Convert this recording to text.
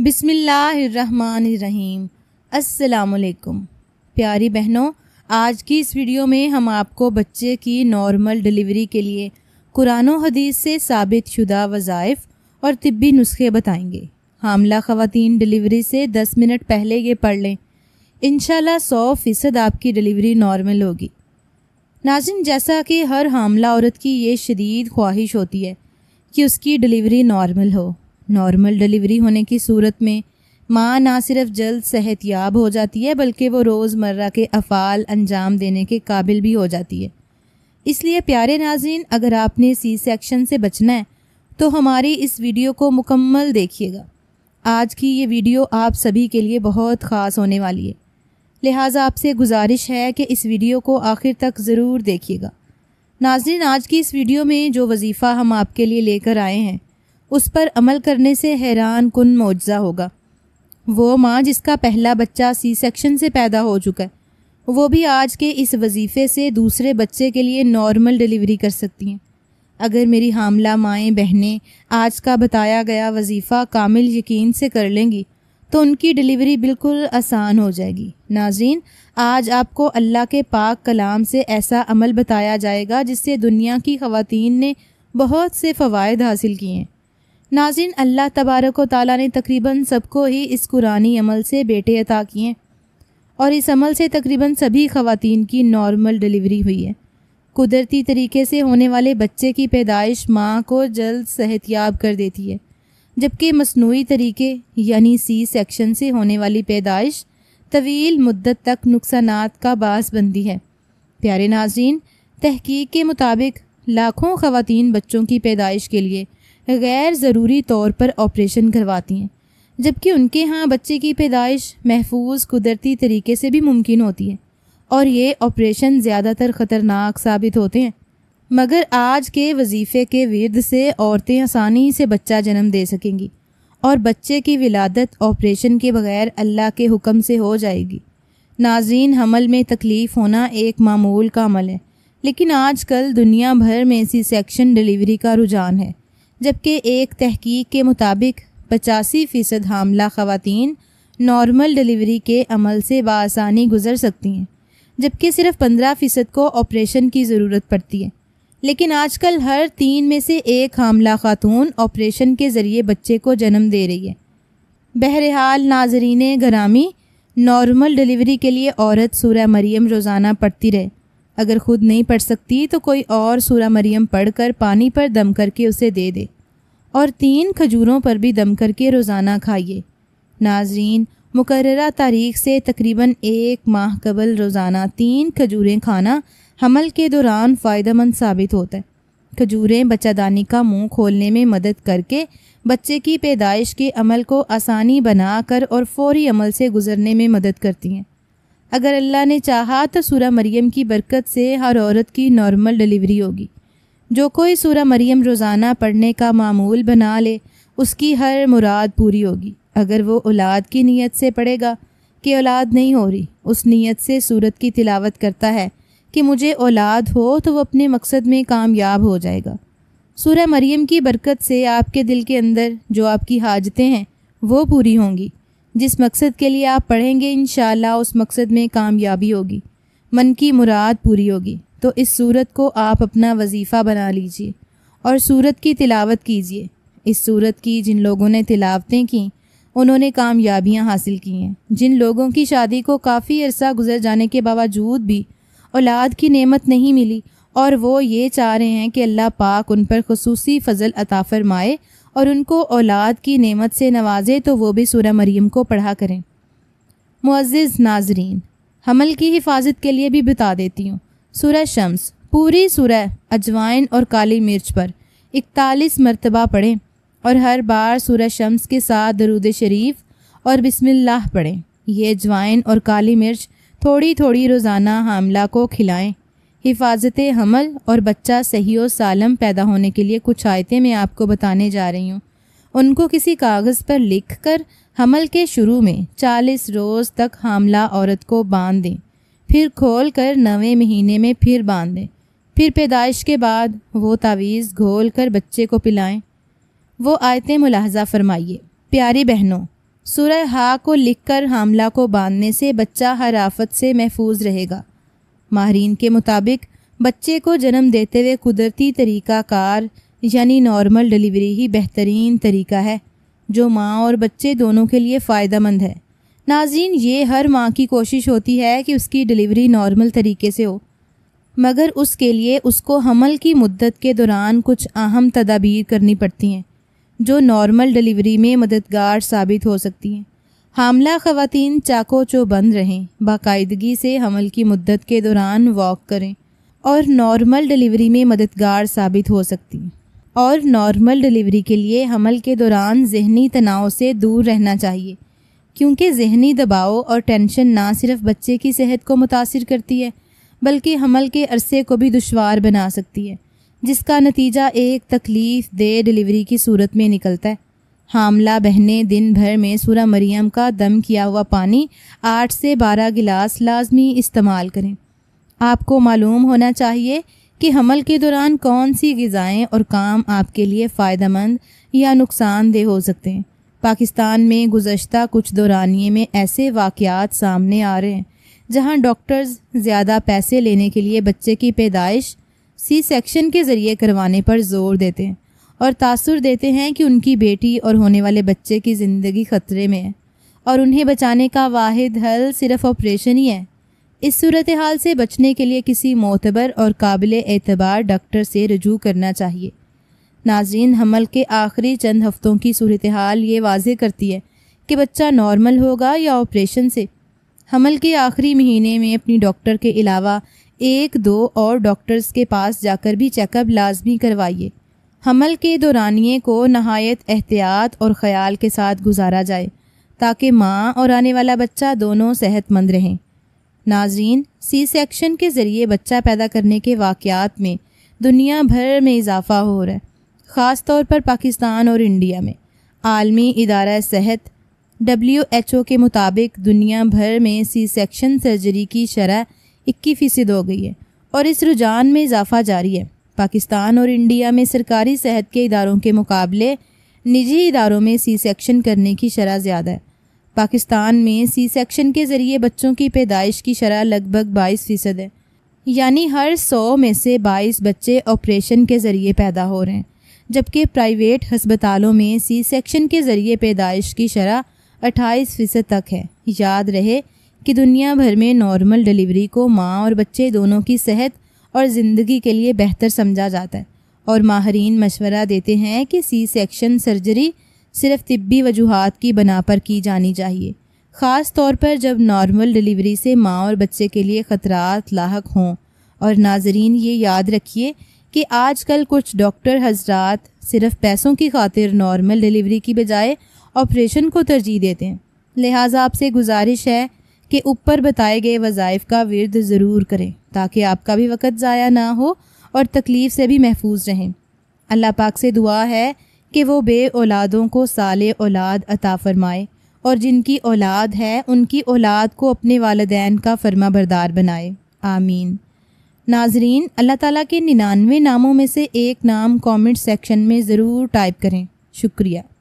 बिसमीम् असलकुम प्यारी बहनों आज की इस वीडियो में हम आपको बच्चे की नॉर्मल डिलीवरी के लिए कुरान हदीस से साबित शुदा वज़ाइफ़ और तिब्बी नुस्खे बताएंगे हामला ख़वातीन डिलीवरी से 10 मिनट पहले ये पढ़ लें इन सौ फ़ीसद आपकी डिलीवरी नॉर्मल होगी नाजिन जैसा कि हर हामला औरत की ये शदीद ख्वाहिश होती है कि उसकी डिलीवरी नॉर्मल हो नॉर्मल डिलीवरी होने की सूरत में माँ ना सिर्फ जल्द सेहतियाब हो जाती है बल्कि वो रोज़मर्रा के अफ़ाल अंजाम देने के काबिल भी हो जाती है इसलिए प्यारे नाजिन अगर आपने सी सेक्शन से बचना है तो हमारी इस वीडियो को मुकम्मल देखिएगा आज की ये वीडियो आप सभी के लिए बहुत ख़ास होने वाली है लिहाजा आपसे गुजारिश है कि इस वीडियो को आखिर तक ज़रूर देखिएगा नाजरीन आज की इस वीडियो में जो वजीफ़ा हम आपके लिए लेकर आए हैं उस पर अमल करने से हैरान कन मुआजा होगा वो माँ जिसका पहला बच्चा सी सेक्शन से पैदा हो चुका है वो भी आज के इस वजीफ़े से दूसरे बच्चे के लिए नॉर्मल डिलीवरी कर सकती हैं अगर मेरी हामला माएँ बहनें आज का बताया गया वजीफ़ा कामिल यकीन से कर लेंगी तो उनकी डिलीवरी बिल्कुल आसान हो जाएगी नाजीन आज आपको अल्लाह के पाक कलाम से ऐसा अमल बताया जाएगा जिससे दुनिया की खवतिन ने बहुत से फ़वाद हासिल किए हैं नाजिन अल्लाह तबारक ताली ने तकरीबन सबको ही इस कुरानी अमल से बेटे अता किए और इस अमल से तकरीबन सभी खवतिन की नॉर्मल डिलीवरी हुई है कुदरती तरीके से होने वाले बच्चे की पैदाइश माँ को जल्द सेहतियाब कर देती है जबकि मसनू तरीके यानी सी सेक्शन से होने वाली पैदाइश तवील मुद्दत तक नुकसान का बास बनती है प्यारे नाजीन तहकीक के मुताबिक लाखों ख़ातन बच्चों की पैदाइश के लिए गैर ज़रूरी तौर पर ऑपरेशन करवाती हैं जबकि उनके यहाँ बच्चे की पैदाइश महफूज कुदरती तरीके से भी मुमकिन होती है और ये ऑपरेशन ज़्यादातर ख़तरनाक साबित होते हैं मगर आज के वजीफ़े के विरद से औरतें आसानी से बच्चा जन्म दे सकेंगी और बच्चे की विलादत ऑपरेशन के बगैर अल्लाह के हुक्म से हो जाएगी नाजीन हमल में तकलीफ़ होना एक मामूल का अमल है लेकिन आजकल दुनिया भर में सी सेक्शन डिलीवरी का रुझान है जबकि एक तहकीक के मुताबिक पचासी फ़ीसद हामला ख़वान नॉर्मल डिलीवरी के अमल से बसानी गुजर सकती हैं जबकि सिर्फ पंद्रह फ़ीसद को ऑपरेशन की ज़रूरत पड़ती है लेकिन आजकल हर तीन में से एक हामला खातून ऑपरेशन के ज़रिए बच्चे को जन्म दे रही है बहरहाल नाजरीन ग्रामी नॉर्मल डिलीवरी के लिए औरत सूर्य मरियम रोज़ाना पढ़ती रहे अगर ख़ुद नहीं पढ़ सकती तो कोई और सूर्य मरियम पढ़कर पानी पर दम करके उसे दे दे और तीन खजूरों पर भी दम करके रोज़ाना खाइए नाजरीन मुकर्रा तारीख से तकरीबन एक माह कबल रोज़ाना तीन खजूरें खाना हमल के दौरान फ़ायदेमंद साबित होता है खजूरें बच्चादानी का मुंह खोलने में मदद करके बच्चे की पैदाइश के अमल को आसानी बनाकर और फौरी अमल से गुजरने में मदद करती हैं अगर अल्लाह ने चाहा तो सूरा मरियम की बरकत से हर औरत की नॉर्मल डिलीवरी होगी जो कोई सूर मरियम रोज़ाना पढ़ने का मामूल बना ले उसकी हर मुराद पूरी होगी अगर वो औलाद की नीयत से पढ़ेगा कि औलाद नहीं हो रही उस नीयत से सूरत की तिलावत करता है कि मुझे औलाद हो तो वो अपने मकसद में कामयाब हो जाएगा सूर मरियम की बरकत से आपके दिल के अंदर जो आपकी हाजतें हैं वो पूरी होंगी जिस मकसद के लिए आप पढ़ेंगे इन उस मकसद में कामयाबी होगी मन की मुराद पूरी होगी तो इस सूरत को आप अपना वजीफ़ा बना लीजिए और सूरत की तिलावत कीजिए इस सूरत की जिन लोगों ने तिलावतें की उन्होंने कामयाबियां हासिल की हैं जिन लोगों की शादी को काफ़ी अरसा गुजर जाने के बावजूद भी औलाद की नेमत नहीं मिली और वो ये चाह रहे हैं कि अल्लाह पाक उन पर खसूसी फ़जल अता फरमाए और उनको औलाद की नेमत से नवाजे तो वो भी सूर्य मरीम को पढ़ा करें मुज़ज़ नाजरीन हमल की हिफाजत के लिए भी बता देती हूँ सूरह शम्स पूरी सूरह अजवाइन और काली मिर्च पर इकतालीस मरतबा पढ़ें और हर बार सूरह शम्स के साथ दरूद शरीफ और बिस्मिल्लाह पढ़ें ये अजवाइन और काली मिर्च थोड़ी थोड़ी रोज़ाना हामला को खिलाएं हिफाजत हमल और बच्चा सही और सालम पैदा होने के लिए कुछ आयतें मैं आपको बताने जा रही हूँ उनको किसी कागज़ पर लिख कर हमल के शुरू में चालीस रोज़ तक हामला औरत को बांध दें फिर खोल कर नवें महीने में फिर बांध दें फिर पैदाइश के बाद वो तावीज़ घोल कर बच्चे को पिलाएं वो आयतें मुलाहजा फरमाइए प्यारी बहनों सूरह हा को लिख कर हामला को बांधने से बच्चा हर आफत से महफूज रहेगा माहरीन के मुताबिक बच्चे को जन्म देते हुए कुदरती तरीक़ाकार यानी नॉर्मल डिलीवरी ही बेहतरीन तरीका है जो माँ और बच्चे दोनों के लिए फ़ायदा मंद है नाजीन ये हर माँ की कोशिश होती है कि उसकी डिलीवरी नॉर्मल तरीके से हो मगर उसके लिए उसको हमल की मुद्दत के दौरान कुछ अहम तदाबीर करनी पड़ती हैं जो नॉर्मल डिलीवरी में मददगार साबित हो सकती हैं हामला ख़वात चाको चो बंद रहें बाकायदगी से हमल की मुद्दत के दौरान वॉक करें और नॉर्मल डिलीवरी में मददगार साबित हो सकती हैं और नॉर्मल डिलीवरी के लिए हमल के दौरान जहनी तनाव से दूर रहना चाहिए क्योंकि जहनी दबाव और टेंशन ना सिर्फ बच्चे की सेहत को मुतासर करती है बल्कि हमल के अरसे को भी दुशवार बना सकती है जिसका नतीजा एक तकलीफ़ दे डिलीवरी की सूरत में निकलता है हामला बहने दिन भर में सूरा मरियम का दम किया हुआ पानी आठ से बारह गिलास लाजमी इस्तेमाल करें आपको मालूम होना चाहिए कि हमल के दौरान कौन सी गज़ाएँ और काम आपके लिए फ़ायदा मंद या नुकसानदेह हो सकते हैं पाकिस्तान में गुज्त कुछ दौरानिए में ऐसे वाक़ात सामने आ रहे हैं जहाँ डॉक्टर्स ज़्यादा पैसे लेने के लिए बच्चे की पैदाइश सी सेक्शन के ज़रिए करवाने पर जोर देते हैं और तासर देते हैं कि उनकी बेटी और होने वाले बच्चे की ज़िंदगी ख़तरे में है और उन्हें बचाने का वाद हल सिर्फ ऑपरेशन ही है इस सूरत हाल से बचने के लिए किसी मोतबर और काबिल एतबार डॉक्टर से रजू करना चाहिए नाजीन हमल के आखिरी चंद हफ्तों की सूरत हाल ये वाज करती है कि बच्चा नॉर्मल होगा या ऑपरेशन से हमल के आखिरी महीने में अपनी डॉक्टर के अलावा एक दो और डॉक्टर्स के पास जाकर भी चेकअप लाजमी करवाइए हमल के दौरानिए को नहायत एहतियात और ख्याल के साथ गुजारा जाए ताकि माँ और आने वाला बच्चा दोनों सेहतमंद रहें नाजीन सी सेक्शन के ज़रिए बच्चा पैदा करने के वाक़ में दुनिया भर में इजाफा हो रहा है ख़ास तौर पर पाकिस्तान और इंडिया में आलमी इदारा सेहत डब्ल्यू एच ओ के मुताबिक दुनिया भर में सी सेक्शन सर्जरी की शरह इक्की फ़ीसद हो गई है और इस रुझान में इजाफा जारी है पाकिस्तान और इंडिया में सरकारी सेहत के इदारों के मुकाबले निजी इदारों में सी सेक्शन करने की शरह ज़्यादा है पाकिस्तान में सी सेक्शन के ज़रिए बच्चों की पैदाइश की शरह लगभग बाईस फ़ीसद है यानी हर सौ में से बाईस बच्चे ऑपरेशन के ज़रिए पैदा हो रहे हैं जबकि प्राइवेट हस्पतालों में सी सेक्शन के ज़रिए पैदाइश की शरह अट्ठाईस फ़ीसद तक है याद रहे कि दुनिया भर में नॉर्मल डिलीवरी को माँ और बच्चे दोनों की सेहत और ज़िंदगी के लिए बेहतर समझा जाता है और माहरीन मशवरा देते हैं कि सी सेक्शन सर्जरी सिर्फ तिब्बी वजूहत की बना पर की जानी चाहिए ख़ास तौर पर जब नॉर्मल डिलीवरी से माँ और बच्चे के लिए ख़तरात लाक हों और नाजरीन ये याद रखिए कि आजकल कुछ डॉक्टर हजरात सिर्फ पैसों की खातिर नॉर्मल डिलीवरी की बजाय ऑपरेशन को तरजीह देते हैं लिहाजा आपसे गुजारिश है कि ऊपर बताए गए वज़ाइफ का विरद ज़रूर करें ताकि आपका भी वक़्त ज़ाया ना हो और तकलीफ़ से भी महफूज रहें अल्लाह पाक से दुआ है कि वो बे औलादों को साल औलाद अता फ़रमाए और जिनकी औलाद है उनकी औलाद को अपने वालदेन का फर्मा बरदार बनाए आमीन नाजरीन अल्लाह ताला के निन्यानवे नामों में से एक नाम कमेंट सेक्शन में ज़रूर टाइप करें शुक्रिया